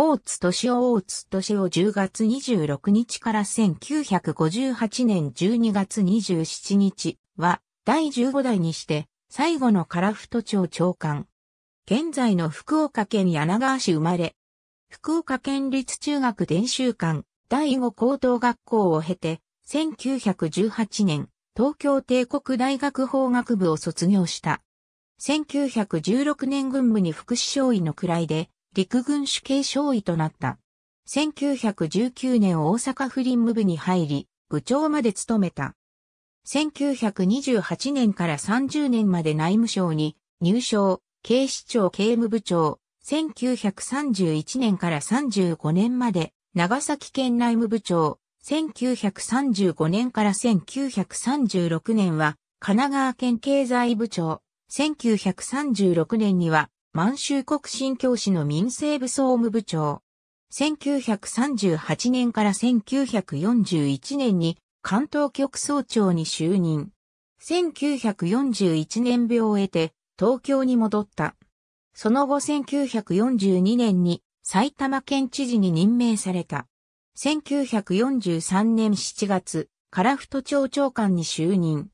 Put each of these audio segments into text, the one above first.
大津敏夫大津敏夫10月26日から1958年12月27日は第15代にして最後の唐太町長官。現在の福岡県柳川市生まれ。福岡県立中学伝習館第5高等学校を経て1918年東京帝国大学法学部を卒業した。1916年軍部に副首相位の位で陸軍主計少尉となった。1919年大阪府林務部に入り、部長まで務めた。1928年から30年まで内務省に入省、警視庁警務部長、1931年から35年まで長崎県内務部長、1935年から1936年は神奈川県経済部長、1936年には満州国新教師の民政部総務部長。1938年から1941年に関東局総長に就任。1941年病を得て東京に戻った。その後1942年に埼玉県知事に任命された。1943年7月、樺太町長官に就任。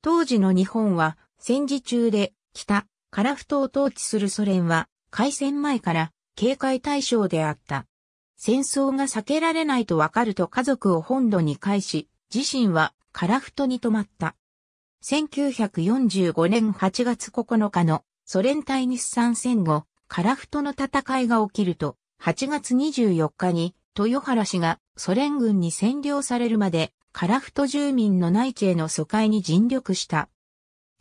当時の日本は戦時中で北、カラフトを統治するソ連は、開戦前から警戒対象であった。戦争が避けられないとわかると家族を本土に返し、自身はカラフトに泊まった。1945年8月9日のソ連対日産戦後、カラフトの戦いが起きると、8月24日に豊原氏がソ連軍に占領されるまで、カラフト住民の内地への疎開に尽力した。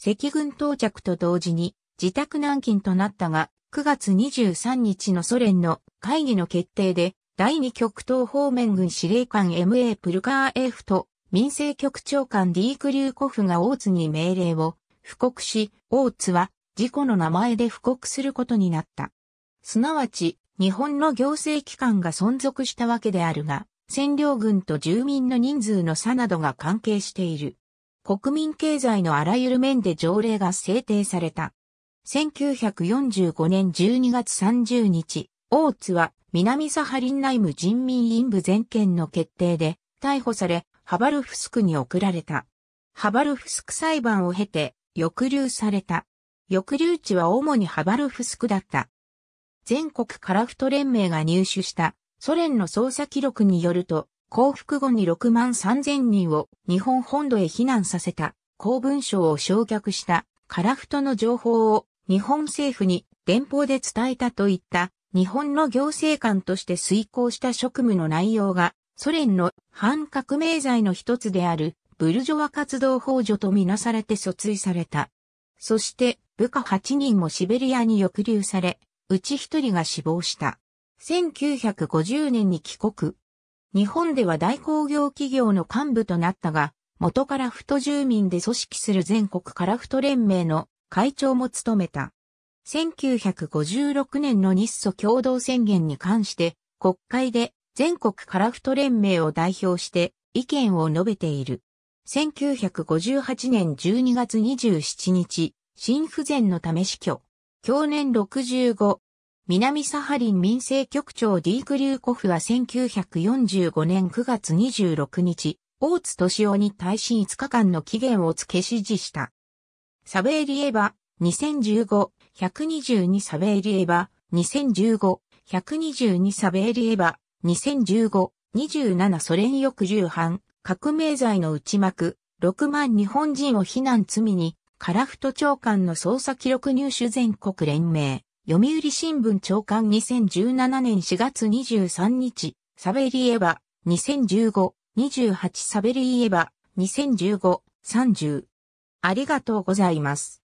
赤軍到着と同時に、自宅軟禁となったが、9月23日のソ連の会議の決定で、第2極東方面軍司令官 M.A. プルカー F と民政局長官 D クリューコフが大津に命令を布告し、大津は事故の名前で布告することになった。すなわち、日本の行政機関が存続したわけであるが、占領軍と住民の人数の差などが関係している。国民経済のあらゆる面で条例が制定された。1945年12月30日、大津は南サハリン内務人民委員部全権の決定で逮捕され、ハバルフスクに送られた。ハバルフスク裁判を経て、抑留された。抑留地は主にハバルフスクだった。全国カラフト連盟が入手したソ連の捜査記録によると、降伏後に6万3000人を日本本土へ避難させた公文書を焼却したカラフトの情報を日本政府に電報で伝えたといった日本の行政官として遂行した職務の内容がソ連の反革命罪の一つであるブルジョワ活動法助とみなされて訴追された。そして部下8人もシベリアに抑留され、うち1人が死亡した。1950年に帰国。日本では大工業企業の幹部となったが、元からフト住民で組織する全国カラフト連盟の会長も務めた。1956年の日ソ共同宣言に関して、国会で全国カラフト連盟を代表して意見を述べている。1958年12月27日、心不全のため死去。去年65。南サハリン民政局長ディークリューコフは1945年9月26日、大津敏夫に対し5日間の期限を付け指示した。サベーリエバ、2015、122サベーリエバ、2015、122サベーリエバ、2015、27ソ連抑重犯、革命罪の内幕、6万日本人を非難罪に、カラフト長官の捜査記録入手全国連盟、読売新聞長官2017年4月23日、サベリエバ、2015、28サベリエバ、2015、30、ありがとうございます。